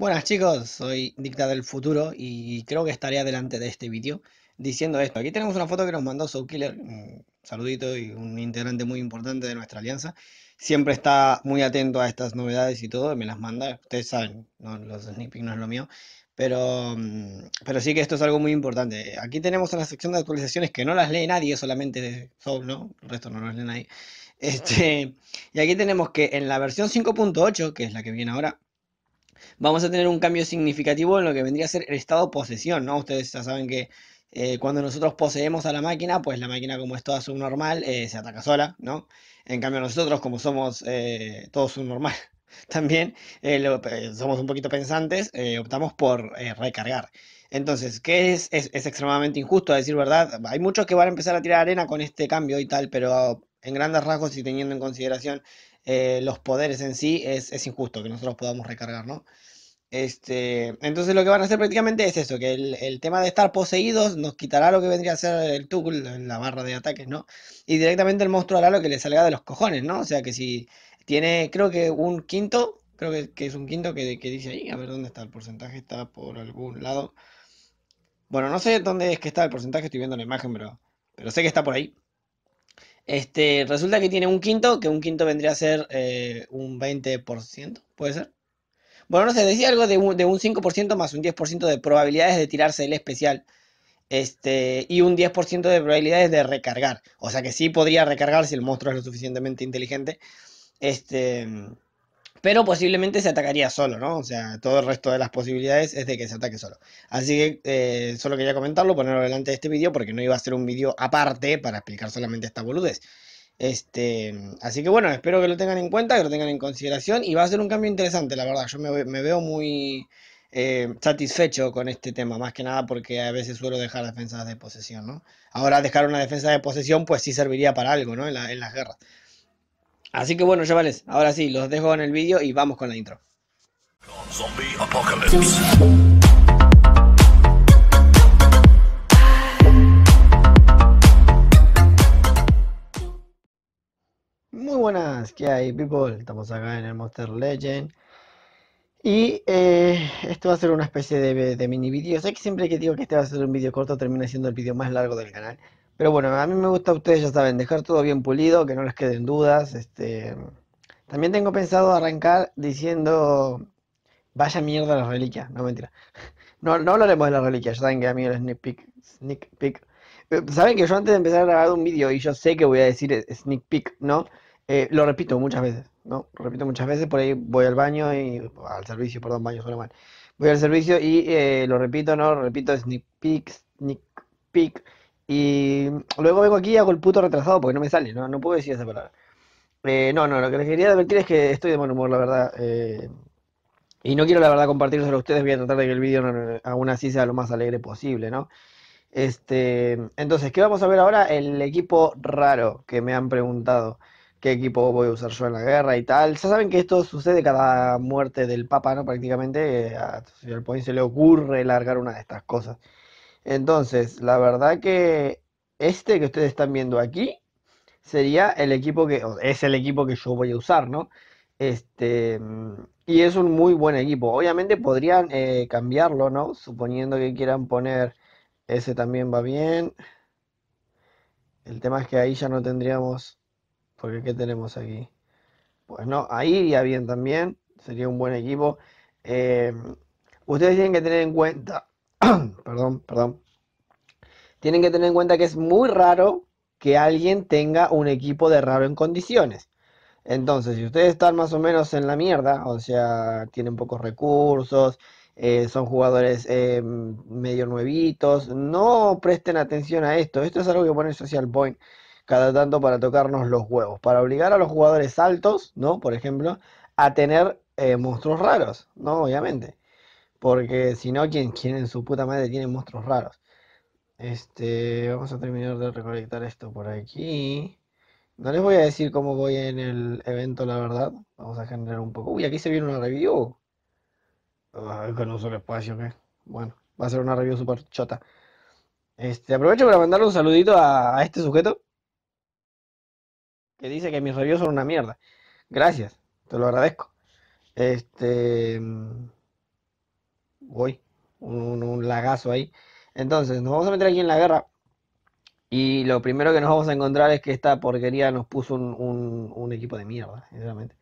Buenas chicos, soy Dicta del Futuro y creo que estaré adelante de este vídeo diciendo esto. Aquí tenemos una foto que nos mandó Soulkiller, un saludito y un integrante muy importante de nuestra alianza. Siempre está muy atento a estas novedades y todo, me las manda. Ustedes saben, los snippings no es lo mío. Pero, mm, pero sí que esto es algo muy importante. Aquí tenemos una sección de actualizaciones que no las lee nadie, solamente de Soul, ¿no? El resto no las lee nadie. Este, y aquí tenemos que en la versión 5.8, que es la que viene ahora, vamos a tener un cambio significativo en lo que vendría a ser el estado posesión, ¿no? Ustedes ya saben que eh, cuando nosotros poseemos a la máquina, pues la máquina como es toda subnormal, eh, se ataca sola, ¿no? En cambio nosotros como somos eh, todos normal también, eh, somos un poquito pensantes, optamos por recargar. Entonces, ¿qué es? es? es? extremadamente injusto, a decir verdad. Hay muchos que van a empezar a tirar arena con este cambio y tal, pero en grandes rasgos y teniendo en consideración eh, los poderes en sí, es, injusto que nosotros podamos recargar, ¿no? Este, entonces lo que van a hacer prácticamente es eso, que el, tema de estar poseídos nos quitará lo que vendría a ser el Tukul en la barra de ataques, ¿no? Y directamente el monstruo hará lo que le salga de los cojones, ¿no? O sea que si tiene, creo que un quinto, creo que, es un quinto que, que dice ahí, a ver dónde está el porcentaje, está por algún lado. Bueno, no sé dónde es que está el porcentaje, estoy viendo la imagen, pero, pero sé que está por ahí. Este, resulta que tiene un quinto, que un quinto vendría a ser eh, un 20%, ¿puede ser? Bueno, no sé, decía algo de un, de un 5% más un 10% de probabilidades de tirarse el especial. Este, y un 10% de probabilidades de recargar. O sea que sí podría recargar si el monstruo es lo suficientemente inteligente. Este, pero posiblemente se atacaría solo, ¿no? O sea, todo el resto de las posibilidades es de que se ataque solo. Así que eh, solo quería comentarlo, ponerlo delante de este vídeo, porque no iba a ser un vídeo aparte para explicar solamente esta boludez. Este, así que bueno, espero que lo tengan en cuenta, que lo tengan en consideración y va a ser un cambio interesante, la verdad. Yo me, veo muy eh, satisfecho con este tema, más que nada porque a veces suelo dejar defensas de posesión, ¿no? Ahora dejar una defensa de posesión pues sí serviría para algo, ¿no? en las guerras. Así que bueno, chavales, ahora sí, los dejo en el vídeo y vamos con la intro. Muy buenas, ¿qué hay, people? Estamos acá en el Monster Legend. Y eh, esto va a ser una especie de mini vídeo. Sé que siempre que digo que este va a ser un vídeo corto, termina siendo el vídeo más largo del canal. Pero bueno, a mí me gusta, ustedes ya saben, dejar todo bien pulido, que no les queden dudas. Este, también tengo pensado arrancar diciendo, vaya mierda la reliquia, no mentira. No, no hablaremos de la reliquia, ya saben que a mí el sneak peek, sneak peek. Eh, saben que yo antes de empezar a grabar un vídeo, y yo sé que voy a decir eh, sneak peek, ¿no? Eh, lo repito muchas veces, ¿no? repito muchas veces, por ahí voy al baño y... al servicio, perdón, baño suena mal. Voy al servicio y lo repito, ¿no? repito sneak peek, sneak peek y luego vengo aquí y hago el puto retrasado porque no me sale, no, no puedo decir esa palabra. Eh, no, no, lo que les quería advertir es que estoy de buen humor, la verdad. Eh, y no quiero, la verdad, compartirlo a ustedes. Voy a tratar de que el vídeo aún así sea lo más alegre posible, ¿no? Este, entonces, ¿qué vamos a ver ahora? El equipo raro que me han preguntado qué equipo voy a usar yo en la guerra y tal. Ya saben que esto sucede cada muerte del Papa, ¿no? Prácticamente eh, al Point se le ocurre largar una de estas cosas. Entonces, la verdad que este que ustedes están viendo aquí sería el equipo que, es el equipo que yo voy a usar, ¿no? Este, mm, y es un muy buen equipo. Obviamente podrían eh, cambiarlo, ¿no? Suponiendo que quieran poner ese también va bien. El tema es que ahí ya no tendríamos, porque ¿qué tenemos aquí? Pues no, ahí iría bien también, sería un buen equipo. Eh, ustedes tienen que tener en cuenta perdón, perdón. Tienen que tener en cuenta que es muy raro que alguien tenga un equipo de raro en condiciones. Entonces, si ustedes están más o menos en la mierda, o sea, tienen pocos recursos, eh, son jugadores eh, medio nuevitos, no presten atención a esto. Esto es algo que pone Social Point cada tanto para tocarnos los huevos, para obligar a los jugadores altos, ¿no? Por ejemplo, a tener eh, monstruos raros, ¿no? Obviamente. Porque si no, quien, quien en su puta madre tiene monstruos raros. Este, vamos a terminar de recolectar esto por aquí. No les voy a decir cómo voy en el evento, la verdad. Vamos a generar un poco. Uy, aquí se viene una review. Ay, con un solo espacio, ¿qué? Bueno, va a ser una review súper chota. Este, aprovecho para mandarle un saludito a, a este sujeto. Que dice que mis reviews son una mierda. Gracias, te lo agradezco. Este. Voy. Un, lagazo ahí. Entonces, nos vamos a meter aquí en la guerra. Y lo primero que nos vamos a encontrar es que esta porquería nos puso un, equipo de mierda, sinceramente.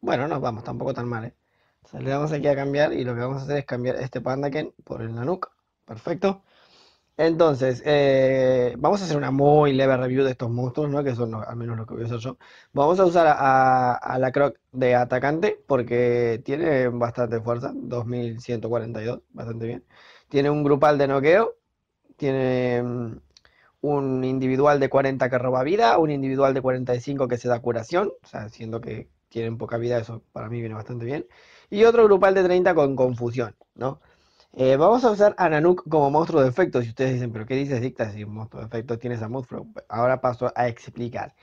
Bueno, nos vamos, tampoco tan mal, ¿eh? le damos aquí a cambiar y lo que vamos a hacer es cambiar este Pandaken por el Nanook. Perfecto. Entonces, eh, vamos a hacer una muy leve review de estos monstruos, ¿no? Que son al menos los que voy a usar yo. Vamos a usar a, a la Croc de atacante porque tiene bastante fuerza, 2142, bastante bien. Tiene un grupal de noqueo, tiene mm, un individual de 40 que roba vida, un individual de 45 que se da curación, o sea, siendo que tienen poca vida, eso para mí viene bastante bien. Y otro grupal de 30 con confusión, ¿no? Eh, vamos a usar a Nanook como monstruo de efecto, si ustedes dicen, ¿pero qué dices, Dicta? Si un monstruo de efecto tienes a Ahora paso a explicar.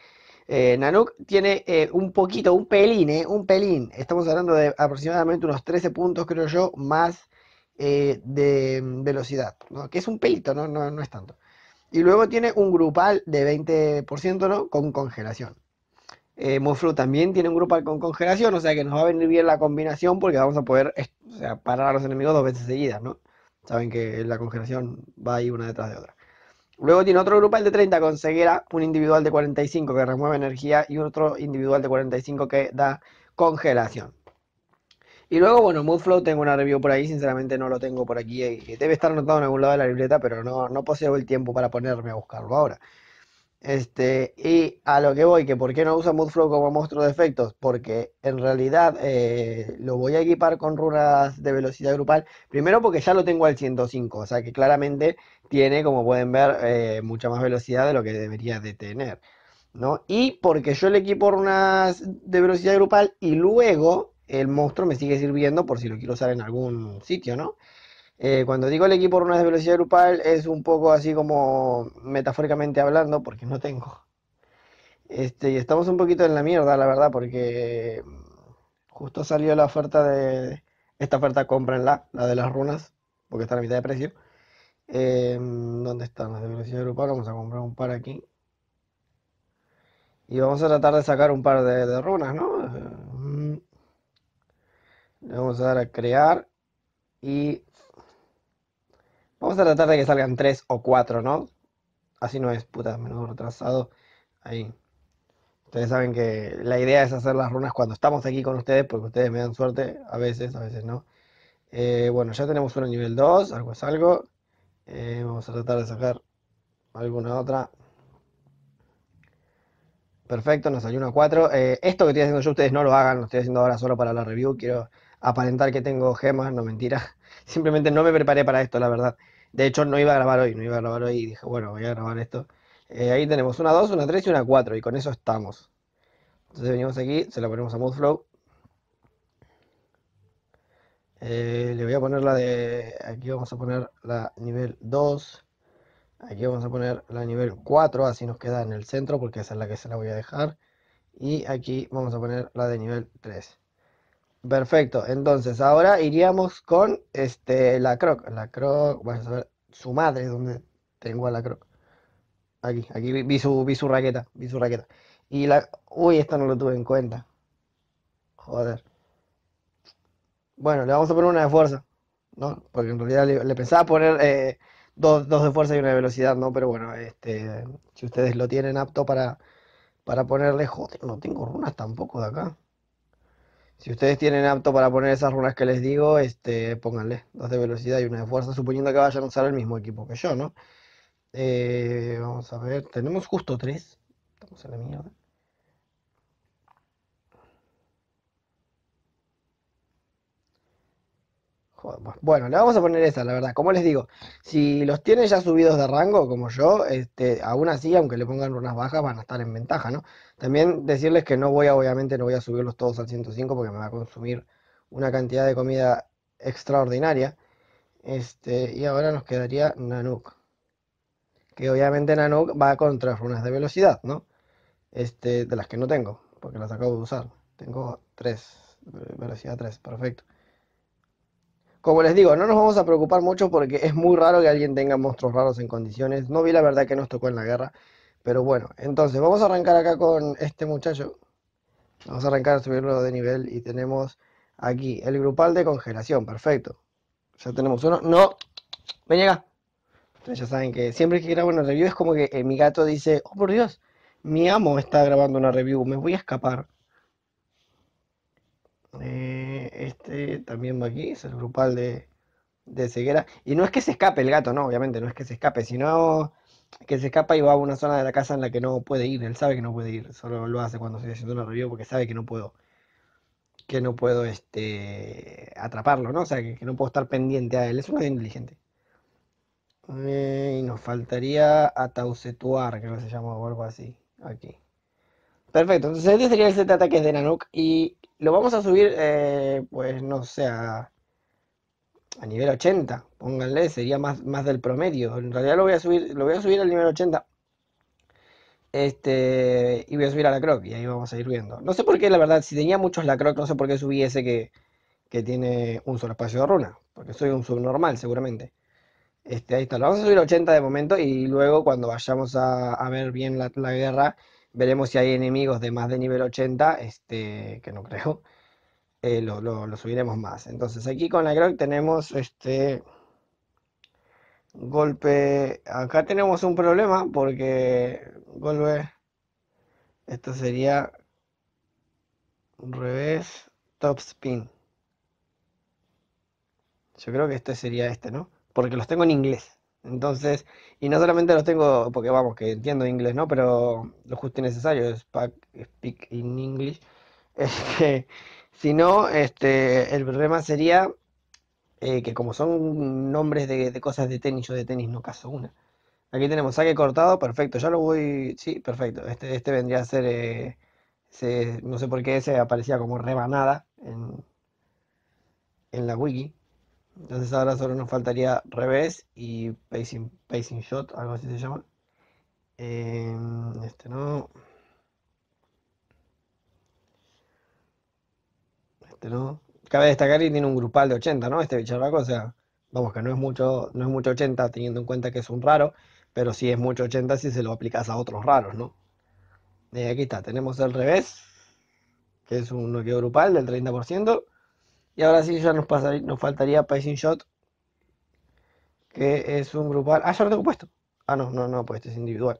Eh, Nanook tiene eh, un poquito, un pelín, un pelín. Estamos hablando de aproximadamente unos 13 puntos, creo yo, más de mm, velocidad, que es un pelito, ¿no? No, no es tanto. Y luego tiene un grupal de 20%, ¿no? Con congelación. Eh, también tiene un grupo con congelación, o sea que nos va a venir bien la combinación porque vamos a poder parar a los enemigos dos veces seguidas, ¿no? Saben que la congelación va ahí una detrás de otra. Luego tiene otro grupo el de 30 con ceguera, un individual de 45 que remueve energía y otro individual de 45 que da congelación. Y luego, bueno, Moodflow tengo una review por ahí, sinceramente no lo tengo por aquí. Eh, debe estar anotado en algún lado de la libreta, pero no, no poseo el tiempo para ponerme a buscarlo ahora. Este, y a lo que voy, que por qué no usa Moodflow como monstruo de efectos, porque en realidad eh, lo voy a equipar con runas de velocidad grupal, primero porque ya lo tengo al 105, o sea que claramente tiene, como pueden ver, eh, mucha más velocidad de lo que debería de tener, ¿no? Y porque yo le equipo runas de velocidad grupal y luego el monstruo me sigue sirviendo por si lo quiero usar en algún sitio, ¿no? Eh, cuando digo el equipo runas de velocidad grupal es un poco así como metafóricamente hablando, porque no tengo. Este, y estamos un poquito en la mierda, la verdad, porque justo salió la oferta de... Esta oferta cómprenla, la de las runas, porque está a la mitad de precio. Eh, ¿Dónde están las de velocidad grupal? Vamos a comprar un par aquí. Y vamos a tratar de sacar un par de, de runas, ¿no? Eh, mm. Le vamos a dar a crear y Vamos a tratar de que salgan 3 o 4, ¿no? Así no es, puta, menudo retrasado. Ahí. Ustedes saben que la idea es hacer las runas cuando estamos aquí con ustedes, porque ustedes me dan suerte, a veces, a veces no. Eh, bueno, ya tenemos una nivel 2, algo es algo. Eh, vamos a tratar de sacar alguna otra. Perfecto, nos salió una 4. esto que estoy haciendo yo, ustedes no lo hagan, lo estoy haciendo ahora solo para la review. Quiero aparentar que tengo gemas, no mentira. Simplemente no me preparé para esto, la verdad. De hecho, no iba a grabar hoy, no iba a grabar hoy y dije, bueno, voy a grabar esto. Eh, ahí tenemos una 2, una 3 y una 4, y con eso estamos. Entonces venimos aquí, se la ponemos a Moodflow. Eh, le voy a poner la de. Aquí vamos a poner la nivel 2. Aquí vamos a poner la nivel 4, así nos queda en el centro porque esa es la que se la voy a dejar. Y aquí vamos a poner la de nivel 3. Perfecto, entonces ahora iríamos con este, la croc. La croc, va a saber su madre donde tengo a la croc. Aquí, aquí vi su, raqueta, vi su raqueta. Y la... Uy, esta no lo tuve en cuenta. Joder. Bueno, le vamos a poner una de fuerza, ¿no? Porque en realidad le, pensaba poner... Eh, dos, dos de fuerza y una de velocidad, ¿no? Pero bueno, este, si ustedes lo tienen apto para, para ponerle, joder, no tengo runas tampoco de acá. Si ustedes tienen apto para poner esas runas que les digo, este, pónganle dos de velocidad y una de fuerza, suponiendo que vayan a usar el mismo equipo que yo, ¿no? Eh, vamos a ver, tenemos justo tres. Estamos en la mierda. bueno, le vamos a poner esa, la verdad. Como les digo, si los tiene ya subidos de rango, como yo, este, aún así, aunque le pongan runas bajas, van a estar en ventaja, ¿no? También decirles que no voy a, obviamente, no voy a subirlos todos al 105 porque me va a consumir una cantidad de comida extraordinaria. Este, y ahora nos quedaría Nanook. Que obviamente Nanook va contra runas de velocidad, ¿no? Este, de las que no tengo, porque las acabo de usar. Tengo 3, eh, velocidad 3, perfecto como les digo, no nos vamos a preocupar mucho porque es muy raro que alguien tenga monstruos raros en condiciones. No vi la verdad que nos tocó en la guerra. Pero bueno, entonces vamos a arrancar acá con este muchacho. Vamos a arrancar a subirlo de nivel y tenemos aquí el grupal de congelación. Perfecto. Ya tenemos uno. No. Ven acá. Ustedes ya saben que siempre que grabo una review es como que eh, mi gato dice, oh por Dios, mi amo está grabando una review, me voy a escapar. Eh, este también va aquí, es el grupal de, ceguera. Y no es que se escape el gato, no, obviamente, no es que se escape, sino que se escapa y va a una zona de la casa en la que no puede ir. Él sabe que no puede ir, solo lo hace cuando estoy haciendo una review porque sabe que no puedo que no puedo este, atraparlo, ¿no? O sea, que, no puedo estar pendiente a él. Es un gato inteligente. Eh, y nos faltaría Atausetuar, creo que se llama o algo así. Aquí. Perfecto, entonces este sería el set de ataques de Nanook y lo vamos a subir, eh, pues no sé, a, nivel 80, pónganle, sería más, más del promedio. En realidad lo voy a subir, lo voy a subir al nivel 80. Este, y voy a subir a la croc y ahí vamos a ir viendo. No sé por qué, la verdad, si tenía muchos la croc, no sé por qué subí ese que, que tiene un solo espacio de runa, porque soy un subnormal seguramente. Este, ahí está, lo vamos a subir a 80 de momento y luego cuando vayamos a, ver bien la, la guerra, Veremos si hay enemigos de más de nivel 80, este, que no creo. Eh, lo, subiremos más. Entonces aquí con la Grog tenemos este golpe. Acá tenemos un problema porque golpe. Esto sería revés top spin. Yo creo que este sería este, ¿no? Porque los tengo en inglés. Entonces, y no solamente los tengo, porque vamos, que entiendo inglés, ¿no? Pero lo justo y necesario es speak in English. Este, si no, este, el problema sería eh, que como son nombres de, cosas de tenis, yo de tenis no caso una. Aquí tenemos saque cortado, perfecto, ya lo voy, sí, perfecto. Este, este vendría a ser, eh, no sé por qué ese aparecía como rebanada en, en la wiki, entonces ahora solo nos faltaría revés y pacing, shot, algo así se llama. Em, este no. Este no. Cabe destacar que tiene un grupal de 80, ¿no? Este bicharraco, o sea, vamos que no es mucho, no es mucho 80 teniendo en cuenta que es un raro, pero sí es mucho 80 si se lo aplicas a otros raros, ¿no? Eh, aquí está, tenemos el revés, que es un bloqueo grupal del 30%. Y ahora sí ya nos, pasaría, nos faltaría Pacing Shot, que es un grupal. Ah, ya lo tengo puesto. Ah, no, no, no, pues este es individual.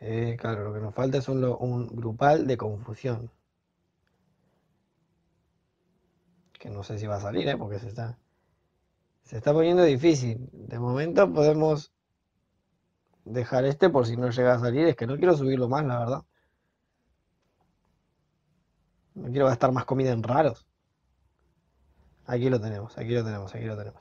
Eh, claro, lo que nos falta es un, un grupal de confusión. Que no sé si va a salir, ¿eh? porque se está, se está poniendo difícil. De momento podemos dejar este por si no llega a salir. Es que no quiero subirlo más, la verdad. No quiero gastar más comida en raros. Aquí lo tenemos, aquí lo tenemos, aquí lo tenemos.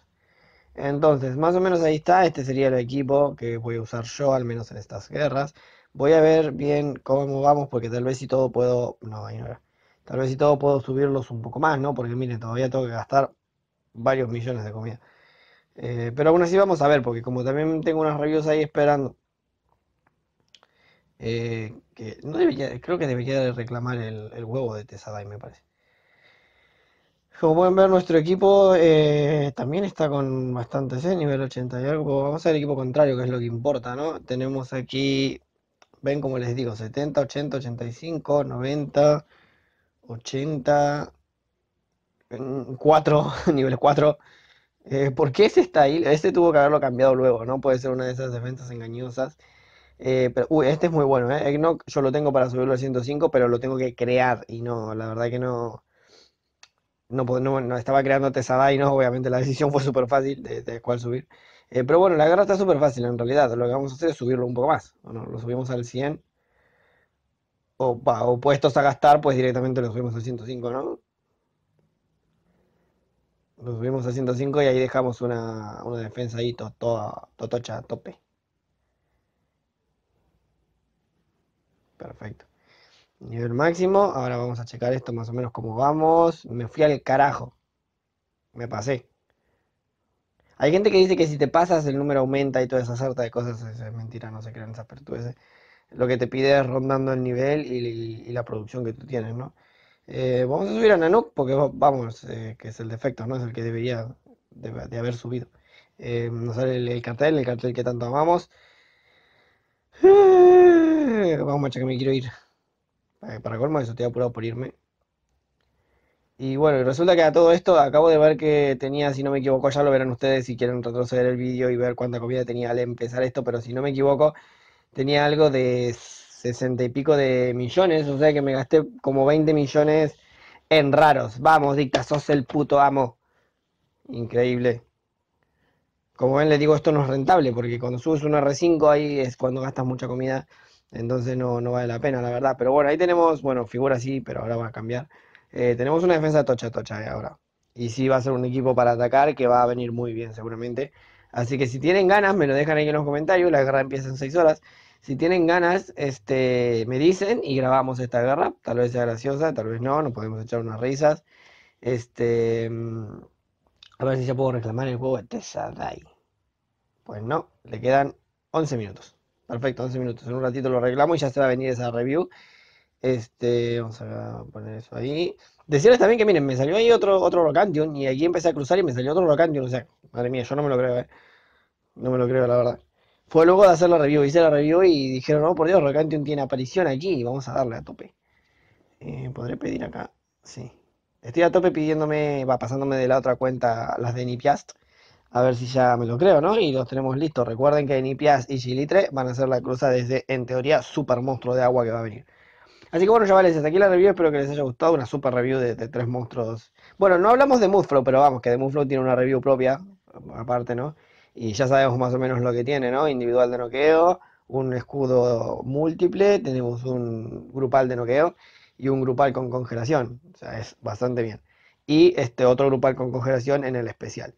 Entonces, más o menos ahí está. Este sería el equipo que voy a usar yo, al menos en estas guerras. Voy a ver bien cómo vamos, porque tal vez si todo puedo... No, ahí no Tal vez si todo puedo subirlos un poco más, ¿no? Porque miren, todavía tengo que gastar varios millones de comida. Eh, pero aún así vamos a ver, porque como también tengo unas reviews ahí esperando eh, que creo que debería de reclamar el, huevo de Tesadai, me parece. Como pueden ver, nuestro equipo eh, también está con bastantes, nivel 80 y algo. Vamos al equipo contrario, que es lo que importa, ¿no? Tenemos aquí, ven como les digo, 70, 80, 85, 90, 80, 4, nivel 4. ¿Por qué ese está ahí? Ese tuvo que haberlo cambiado luego, ¿no? Puede ser una de esas defensas engañosas. Eh, uy, este es muy bueno, ¿eh? yo lo tengo para subirlo al 105, pero lo tengo que crear y no, la verdad que no. No, estaba creando Tesada y no, obviamente la decisión fue súper fácil de, cuál subir. Eh, pero bueno, la guerra está súper fácil en realidad. Lo que vamos a hacer es subirlo un poco más. lo subimos al 100. O, puestos a gastar, pues directamente lo subimos al 105, ¿no? Lo subimos al 105 y ahí dejamos una, una defensa ahí to, totocha, tope. Perfecto. Nivel máximo. Ahora vamos a checar esto más o menos como vamos. Me fui al carajo. Me pasé. Hay gente que dice que si te pasas el número aumenta y toda esa sarta de cosas. es mentira, no se crean esas ¿eh? Lo que te pide es rondando el nivel y, la producción que tú tienes, ¿no? Eh, vamos a subir a Nanook porque vamos, eh, que es el defecto, ¿no? Es el que debería de, haber subido. nos sale el, cartel, el cartel que tanto amamos vamos, macho que me quiero ir. para colmo, eso estoy apurado por irme. Y bueno, resulta que a todo esto acabo de ver que tenía, si no me equivoco, ya lo verán ustedes si quieren retroceder el vídeo y ver cuánta comida tenía al empezar esto, pero si no me equivoco, tenía algo de 60 y pico de millones, o sea que me gasté como 20 millones en raros. Vamos, dicta, sos el puto amo. Increíble. Como ven, les digo, esto no es rentable, porque cuando subes una R5 ahí es cuando gastas mucha comida. Entonces no, no vale la pena, la verdad. Pero bueno, ahí tenemos, bueno, figura sí, pero ahora va a cambiar. Eh, tenemos una defensa tocha tocha eh, ahora. Y sí va a ser un equipo para atacar que va a venir muy bien seguramente. Así que si tienen ganas, me lo dejan ahí en los comentarios. La guerra empieza en 6 horas. Si tienen ganas, este, me dicen y grabamos esta guerra. Tal vez sea graciosa, tal vez no. Nos podemos echar unas risas. Este, mm, a ver si ya puedo reclamar el juego de Tesadai. Pues no, le quedan 11 minutos perfecto, 11 minutos. En un ratito lo reclamo y ya se va a venir esa review. Este, vamos a poner eso ahí. Decirles también que miren, me salió ahí otro, otro y aquí empecé a cruzar y me salió otro rocantion, O sea, madre mía, yo no me lo creo, eh. No me lo creo, la verdad. Fue luego de hacer la review, hice la review y dijeron, no, por Dios, Rocantion tiene aparición aquí y vamos a darle a tope. Eh, podré pedir acá, sí. Estoy a tope pidiéndome, va pasándome de la otra cuenta las de Nipiast a ver si ya me lo creo, ¿no? Y los tenemos listos. Recuerden que en Nipias y Gilitre van a hacer la cruza desde, en teoría, super monstruo de agua que va a venir. Así que bueno, chavales, hasta aquí la review. Espero que les haya gustado. Una super review de, tres monstruos. Bueno, no hablamos de Moodflow, pero vamos, que de Moodflow tiene una review propia, aparte, ¿no? Y ya sabemos más o menos lo que tiene, ¿no? Individual de noqueo, un escudo múltiple, tenemos un grupal de noqueo y un grupal con congelación. O sea, es bastante bien. Y este otro grupal con congelación en el especial.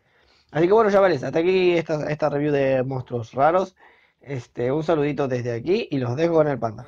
Así que bueno, chavales, hasta aquí esta, esta review de monstruos raros. Este, un saludito desde aquí y los dejo en el panda.